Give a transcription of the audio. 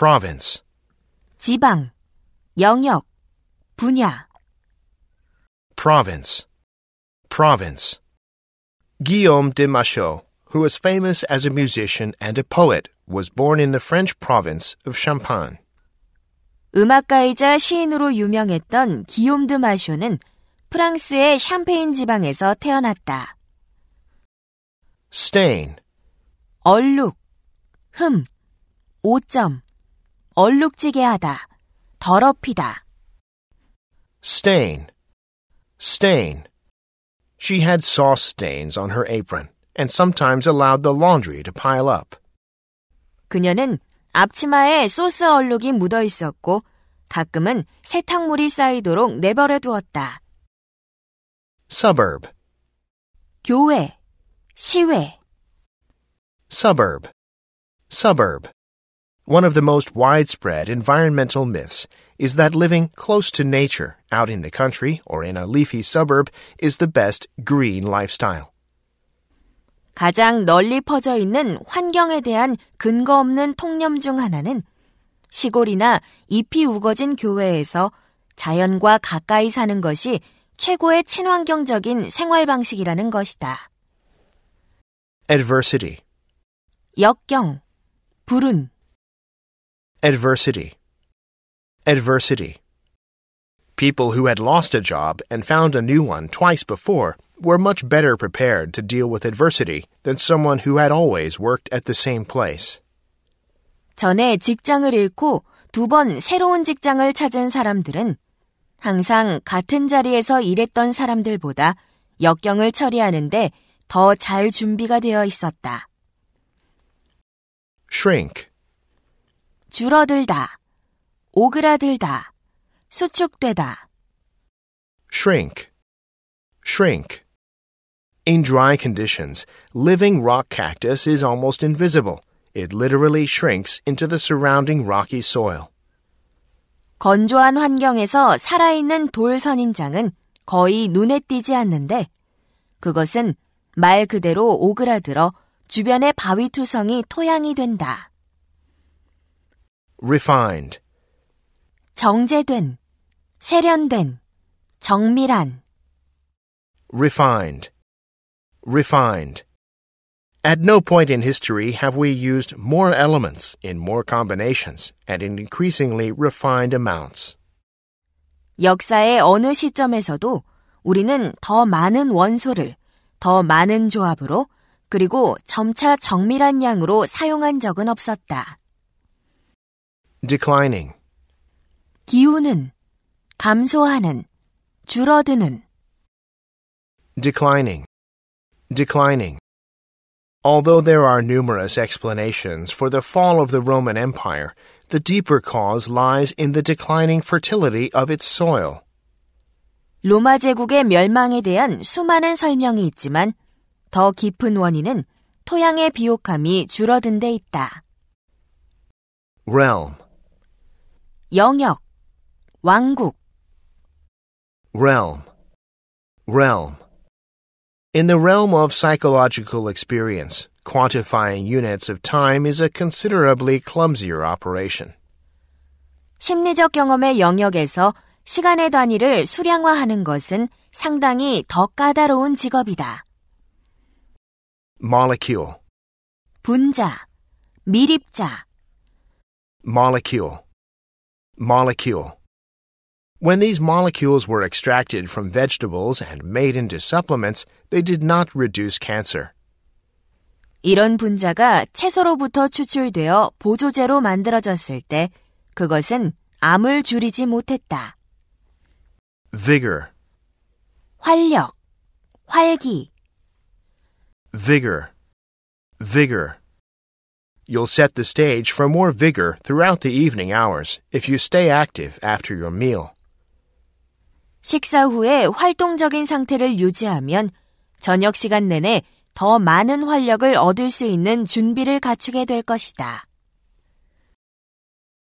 province 지방 영역 분야 province province Guillaume de Machaut who was famous as a musician and a poet was born in the French province of Champagne 음악가이자 시인으로 유명했던 기욤 드 마쇼는 프랑스의 샴페인 지방에서 태어났다. stain 얼룩 흠 오점 얼룩지게 하다, 더럽히다. stain, stain. She had sauce stains on her apron and sometimes allowed the laundry to pile up. 그녀는 앞치마에 소스 얼룩이 묻어 있었고 가끔은 세탁물이 쌓이도록 내버려 두었다. suburb 교외, 시외. suburb, suburb. One of the most widespread environmental myths is that living close to nature out in the country or in a leafy suburb is the best green lifestyle. 가장 널리 퍼져 있는 환경에 대한 근거 없는 통념 중 하나는 시골이나 잎이 우거진 교외에서 자연과 가까이 사는 것이 최고의 친환경적인 생활 방식이라는 것이다. adversity 역경, 불운 Adversity. Adversity. People who had lost a job and found a new one twice before were much better prepared to deal with adversity than someone who had always worked at the same place. 전에 직장을 잃고 두 번 새로운 직장을 찾은 사람들은 항상 같은 자리에서 일했던 사람들보다 역경을 처리하는데 더 잘 준비가 되어 있었다. shrink 줄어들다, 오그라들다, 수축되다. shrink, shrink. In dry conditions, living rock cactus is almost invisible. It literally shrinks into the surrounding rocky soil. 건조한 환경에서 살아있는 돌 선인장은 거의 눈에 띄지 않는데 그것은 말 그대로 오그라들어 주변의 바위 투성이 토양이 된다. refined 정제된 세련된 정밀한 refined refined At no point in history have we used more elements in more combinations and in increasingly refined amounts. 역사의 어느 시점에서도 우리는 더 많은 원소를 더 많은 조합으로 그리고 점차 정밀한 양으로 사용한 적은 없었다. declining. 기운은 감소하는 줄어드는 declining declining Although there are numerous explanations for the fall of the Roman Empire, the deeper cause lies in the declining fertility of its soil. 로마 제국의 멸망에 대한 수많은 설명이 있지만 더 깊은 원인은 토양의 비옥함이 줄어든 데 있다. realm 영역, 왕국. Realm, realm. In the realm of psychological experience, quantifying units of time is a considerably clumsier operation. 심리적 경험의 영역에서 시간의 단위를 수량화하는 것은 상당히 더 까다로운 직업이다. molecule 분자, 미립자. molecule Molecule. When these molecules were extracted from vegetables and made into supplements, they did not reduce cancer. 이런 분자가 채소로부터 추출되어 보조제로 만들어졌을 때 그것은 암을 줄이지 못했다. vigor 활력 활기 vigor vigor You'll set the stage for more vigor throughout the evening hours if you stay active after your meal. 식사 후에 활동적인 상태를 유지하면 저녁 시간 내내 더 많은 활력을 얻을 수 있는 준비를 갖추게 될 것이다.